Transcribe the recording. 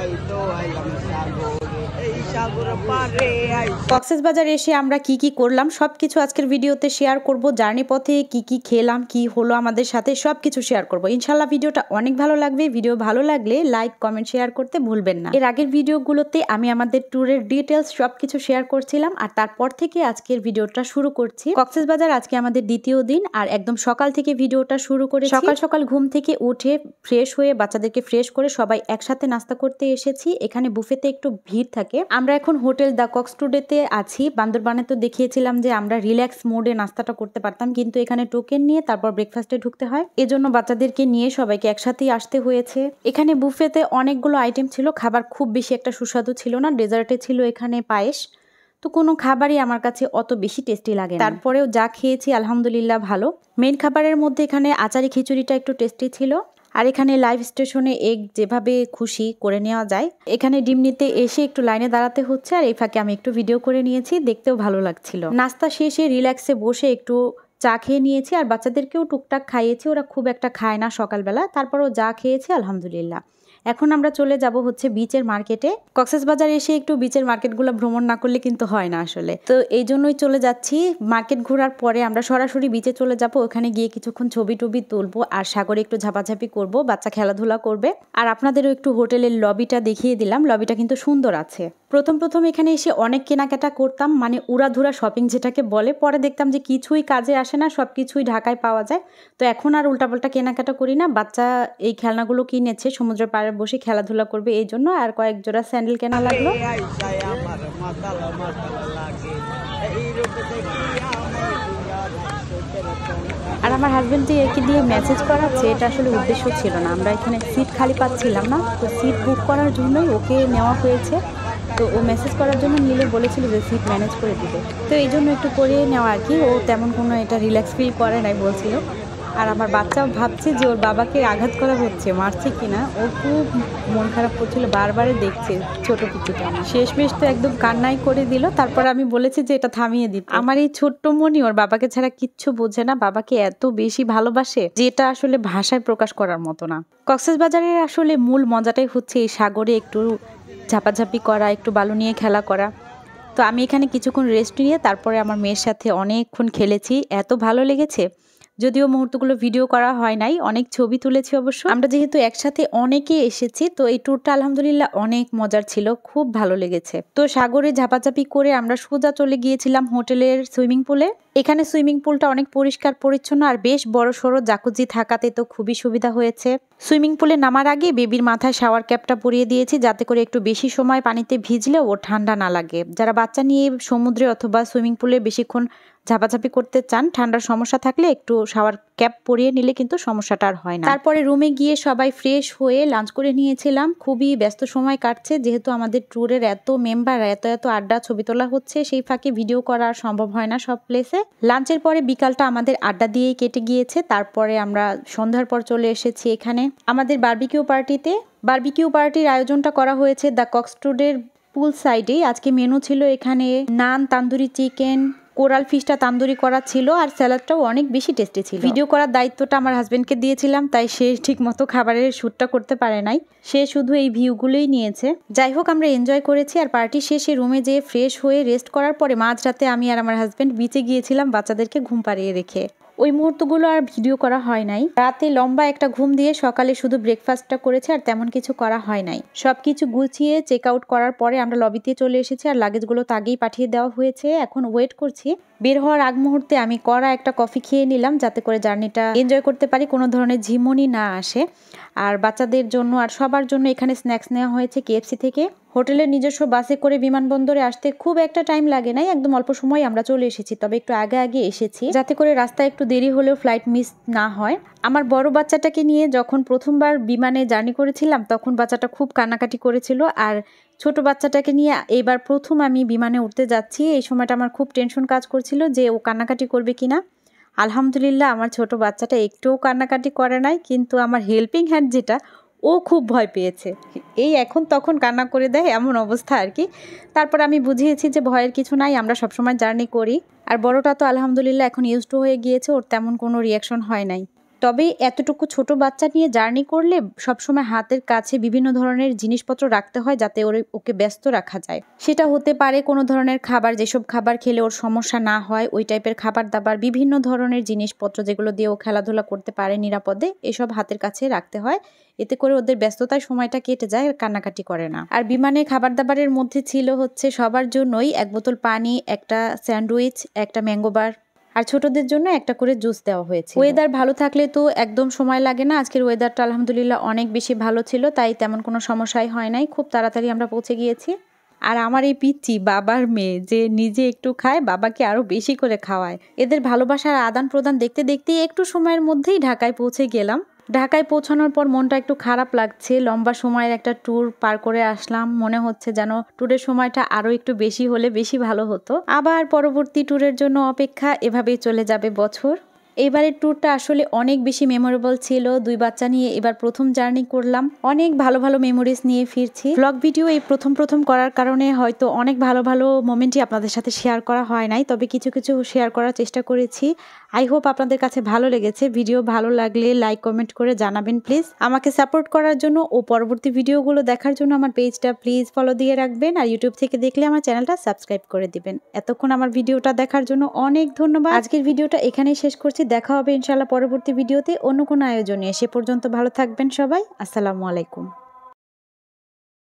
ay, বাজার এসে আমরা কি কি করলাম সব কিছু আজকের ভিডিওতে শেয়ার করব জার্নি পথে কি কি খেলাম কি হলো আমাদের সাথে সব কিছু শেয়ার করব ইনশাল্লাহ ভিডিওটা অনেক ভালো লাগবে ভিডিও ভালো লাগলে লাইক কমেন্ট শেয়ার করতে ভুলবেন না এর আগের ভিডিওগুলোতে আমি আমাদের ট্যুরের ডিটেলস সব কিছু শেয়ার করছিলাম আর তারপর থেকে আজকের ভিডিওটা শুরু করছি কক্সেসবাজার আজকে আমাদের দ্বিতীয় দিন আর একদম সকাল থেকে ভিডিওটা শুরু করে সকাল সকাল ঘুম থেকে উঠে ফ্রেশ হয়ে বাচ্চাদেরকে ফ্রেশ করে সবাই একসাথে নাস্তা করতে এসেছি এখানে বুফেতে একটু ভিড় থাকে আমরা এখন হোটেল দ্য টুডেতে আছি বান্দরবানে তো দেখিয়েছিলাম যে আমরা রিল্যাক্স মোডে নাস্তাটা করতে পারতাম কিন্তু এখানে টোকেন নিয়ে তারপর ব্রেকফাস্টে ঢুকতে হয় এজন্য বাচ্চাদেরকে নিয়ে সবাইকে একসাথেই আসতে হয়েছে এখানে বুফেতে অনেকগুলো আইটেম ছিল খাবার খুব বেশি একটা সুস্বাদু ছিল না ডেজার্টে ছিল এখানে পায়েস তো কোনো খাবারই আমার কাছে অত বেশি টেস্টি লাগে তারপরেও যা খেয়েছি আলহামদুলিল্লাহ ভালো মেন খাবারের মধ্যে এখানে আচারি খিচুড়িটা একটু টেস্টি ছিল আর এখানে লাইভ স্টেশনে এগ যেভাবে খুশি করে নেওয়া যায় এখানে ডিম নিতে এসে একটু লাইনে দাঁড়াতে হচ্ছে আর এই ফাঁকে আমি একটু ভিডিও করে নিয়েছি দেখতেও ভালো লাগছিল নাস্তা শেষে রিল্যাক্সে বসে একটু চা খেয়ে নিয়েছি আর বাচ্চাদেরকেও টুকটাক খাইয়েছি ওরা খুব একটা খায় না সকালবেলা তারপরও যা খেয়েছে আলহামদুলিল্লাহ এখন আমরা চলে যাব হচ্ছে বিচের মার্কেটে কক্সেস বাজার এসে একটু বিচের মার্কেটগুলো ভ্রমণ না করলে কিন্তু হয় না আসলে তো এই জন্যই চলে যাচ্ছি মার্কেট ঘোরার পরে আমরা সরাসরি বিচে চলে যাব ওখানে গিয়ে কিছুক্ষণ ছবি টবি তুলবো আর সাগরে একটু ঝাপাঝাপি করব বাচ্চা খেলাধুলা করবে আর আপনাদেরও একটু হোটেলের লবিটা দেখিয়ে দিলাম লবিটা কিন্তু সুন্দর আছে প্রথম প্রথম এখানে এসে অনেক কেনাকাটা করতাম মানে উড়াধুরা শপিং যেটাকে বলে পরে দেখতাম যে কিছুই কাজে আসে না সব কিছুই ঢাকায় পাওয়া যায় তো এখন আর উল্টাপাল্টা কেনাকাটা করি না বাচ্চা এই খেলনাগুলো কিনেছে সমুদ্রের পাড়ে পাড়ায় বসে খেলাধুলা করবে এই জন্য আর কয়েক জোড়া স্যান্ডেল কেনা লাগলো আর আমার হাজব্যান্ড যে একে দিয়ে মেসেজ করাচ্ছে এটা আসলে উদ্দেশ্য ছিল না আমরা এখানে সিট খালি পাচ্ছিলাম না তো সিট বুক করার জন্যই ওকে নেওয়া হয়েছে তো ও মেসেজ করার জন্য নিলে বলেছিল যে সিট ম্যানেজ করে দিতে তো এই জন্য একটু করে নেওয়া আর কি ও তেমন কোনো এটা রিল্যাক্স ফিল করে নাই বলছিল আর আমার বাচ্চা ভাবছে যে ওর বাবাকে আঘাত করা হচ্ছে মারছে কিনা ও খুব মন খারাপ করছিল বারবারে দেখছে ছোট শেষ শেষমেশ তো একদম কান্নাই করে দিল তারপর আমি বলেছি যে এটা থামিয়ে দিই আমার এই ছোট্ট মনি ওর বাবাকে ছাড়া কিচ্ছু বোঝে না বাবাকে এত বেশি ভালোবাসে যেটা আসলে ভাষায় প্রকাশ করার মতো না কক্সবাজারের আসলে মূল মজাটাই হচ্ছে এই সাগরে একটু ঝাপাঝাপি করা একটু বালু নিয়ে খেলা করা তো আমি এখানে কিছুক্ষণ রেস্ট নিয়ে তারপরে আমার মেয়ের সাথে অনেকক্ষণ খেলেছি এত ভালো লেগেছে যদিও মুহূর্তগুলো ভিডিও করা হয় নাই অনেক ছবি তুলেছি অবশ্য আমরা যেহেতু একসাথে অনেকে এসেছি তো এই ট্যুরটা আলহামদুলিল্লাহ অনেক মজার ছিল খুব ভালো লেগেছে তো সাগরে ঝাপাঝাপি করে আমরা সোজা চলে গিয়েছিলাম হোটেলের সুইমিং পুলে এখানে সুইমিং পুলটা অনেক পরিষ্কার পরিচ্ছন্ন আর বেশ বড় সড়ো জাকুজি থাকাতে তো খুবই সুবিধা হয়েছে সুইমিং পুলে নামার আগে বেবির মাথায় শাওয়ার ক্যাপটা পরিয়ে দিয়েছি যাতে করে একটু বেশি সময় পানিতে ভিজলেও ও ঠান্ডা না লাগে যারা বাচ্চা নিয়ে সমুদ্রে অথবা সুইমিং পুলে বেশিক্ষণ ঝাপাঝাপি করতে চান ঠান্ডার সমস্যা থাকলে একটু শাওয়ার ক্যাপ পরিয়ে নিলে কিন্তু সমস্যাটা আর হয় না তারপরে রুমে গিয়ে সবাই ফ্রেশ হয়ে লাঞ্চ করে নিয়েছিলাম খুবই ব্যস্ত সময় কাটছে যেহেতু আমাদের ট্যুরের এত মেম্বার এত এত আড্ডা ছবি তোলা হচ্ছে সেই ফাঁকে ভিডিও করা সম্ভব হয় না সব প্লেসে লাঞ্চের পরে বিকালটা আমাদের আড্ডা দিয়েই কেটে গিয়েছে তারপরে আমরা সন্ধ্যার পর চলে এসেছি এখানে আমাদের বার্বিকিউ পার্টিতে বার্বিকিউ পার্টির আয়োজনটা করা হয়েছে দ্য কক্সটুডের পুল সাইডে আজকে মেনু ছিল এখানে নান তান্দুরি চিকেন কোরাল ফিশটা তান্দুরি করা ছিল আর স্যালাডটাও অনেক বেশি টেস্টি ছিল ভিডিও করার দায়িত্বটা আমার হাজব্যান্ডকে দিয়েছিলাম তাই সে ঠিক মতো খাবারের শ্যুটটা করতে পারে নাই সে শুধু এই ভিউগুলোই নিয়েছে যাই হোক আমরা এনজয় করেছি আর পার্টি শেষে রুমে যেয়ে ফ্রেশ হয়ে রেস্ট করার পরে মাঝরাতে আমি আর আমার হাজব্যান্ড বিচে গিয়েছিলাম বাচ্চাদেরকে ঘুম পাড়িয়ে রেখে ওই মুহূর্তগুলো আর ভিডিও করা হয় নাই রাতে লম্বা একটা ঘুম দিয়ে সকালে শুধু ব্রেকফাস্টটা করেছে আর তেমন কিছু করা হয় নাই সব কিছু গুছিয়ে চেক আউট করার পরে আমরা লবিতে চলে এসেছি আর লাগেজগুলো তাগেই পাঠিয়ে দেওয়া হয়েছে এখন ওয়েট করছি বের হওয়ার আগ মুহূর্তে আমি করা একটা কফি খেয়ে নিলাম যাতে করে জার্নিটা এনজয় করতে পারি কোনো ধরনের ঝিমনি না আসে আর বাচ্চাদের জন্য আর সবার জন্য এখানে স্ন্যাক্স নেওয়া হয়েছে কেএফসি থেকে হোটেলের নিজস্ব বাসে করে বিমানবন্দরে আসতে খুব একটা টাইম লাগে নাই একদম অল্প সময় আমরা চলে এসেছি তবে একটু আগে আগে এসেছি যাতে করে রাস্তায় একটু দেরি হলেও ফ্লাইট মিস না হয় আমার বড় বাচ্চাটাকে নিয়ে যখন প্রথমবার বিমানে জার্নি করেছিলাম তখন বাচ্চাটা খুব কান্নাকাটি করেছিল আর ছোট বাচ্চাটাকে নিয়ে এবার প্রথম আমি বিমানে উঠতে যাচ্ছি এই সময়টা আমার খুব টেনশন কাজ করছিল যে ও কান্নাকাটি করবে কিনা আলহামদুলিল্লাহ আমার ছোট বাচ্চাটা একটুও কান্নাকাটি করে নাই কিন্তু আমার হেল্পিং হ্যান্ড যেটা ও খুব ভয় পেয়েছে এই এখন তখন কান্না করে দেয় এমন অবস্থা আর কি তারপর আমি বুঝিয়েছি যে ভয়ের কিছু নাই আমরা সবসময় জার্নি করি আর বড়টা তো আলহামদুলিল্লাহ এখন ইউজ টু হয়ে গিয়েছে ওর তেমন কোনো রিয়াকশন হয় নাই তবে এতটুকু ছোট বাচ্চা নিয়ে জার্নি করলে সবসময় হাতের কাছে বিভিন্ন ধরনের জিনিসপত্র রাখতে হয় যাতে ওর ওকে ব্যস্ত রাখা যায় সেটা হতে পারে কোনো ধরনের খাবার যেসব খাবার খেলে ওর সমস্যা না হয় ওই টাইপের খাবার দাবার বিভিন্ন ধরনের জিনিসপত্র যেগুলো দিয়ে ও খেলাধুলা করতে পারে নিরাপদে এসব হাতের কাছে রাখতে হয় এতে করে ওদের ব্যস্ততায় সময়টা কেটে যায় আর কান্নাকাটি করে না আর বিমানে খাবার দাবারের মধ্যে ছিল হচ্ছে সবার জন্যই এক বোতল পানি একটা স্যান্ডউইচ একটা ম্যাঙ্গোবার আর ছোটদের জন্য একটা করে জুস দেওয়া হয়েছে ওয়েদার ভালো থাকলে তো একদম সময় লাগে না আজকের ওয়েদারটা আলহামদুলিল্লাহ অনেক বেশি ভালো ছিল তাই তেমন কোনো সমস্যাই হয় নাই খুব তাড়াতাড়ি আমরা পৌঁছে গিয়েছি আর আমার এই পিচ্ছি বাবার মেয়ে যে নিজে একটু খায় বাবাকে আরও বেশি করে খাওয়ায় এদের ভালোবাসার আদান প্রদান দেখতে দেখতেই একটু সময়ের মধ্যেই ঢাকায় পৌঁছে গেলাম ঢাকায় পৌঁছানোর পর মনটা একটু খারাপ লাগছে লম্বা সময়ের একটা ট্যুর পার করে আসলাম মনে হচ্ছে যেন ট্যুরের সময়টা আরও একটু বেশি হলে বেশি ভালো হতো আবার পরবর্তী ট্যুরের জন্য অপেক্ষা এভাবেই চলে যাবে বছর এবারের ট্যুরটা আসলে অনেক বেশি মেমোরেবল ছিল দুই বাচ্চা নিয়ে এবার প্রথম জার্নি করলাম অনেক ভালো ভালো মেমোরিজ নিয়ে ফিরছি ব্লগ ভিডিও এই প্রথম প্রথম করার কারণে হয়তো অনেক ভালো ভালো মোমেন্টই আপনাদের সাথে শেয়ার করা হয় নাই তবে কিছু কিছু শেয়ার করার চেষ্টা করেছি আই হোপ আপনাদের কাছে ভালো লেগেছে ভিডিও ভালো লাগলে লাইক কমেন্ট করে জানাবেন প্লিজ আমাকে সাপোর্ট করার জন্য ও পরবর্তী ভিডিওগুলো দেখার জন্য আমার পেজটা প্লিজ ফলো দিয়ে রাখবেন আর ইউটিউব থেকে দেখলে আমার চ্যানেলটা সাবস্ক্রাইব করে দিবেন এতক্ষণ আমার ভিডিওটা দেখার জন্য অনেক ধন্যবাদ আজকের ভিডিওটা এখানেই শেষ করছি রাখছি দেখা হবে ইনশাল্লাহ পরবর্তী ভিডিওতে অন্য কোনো আয়োজনে সে পর্যন্ত ভালো থাকবেন সবাই আসসালামু আলাইকুম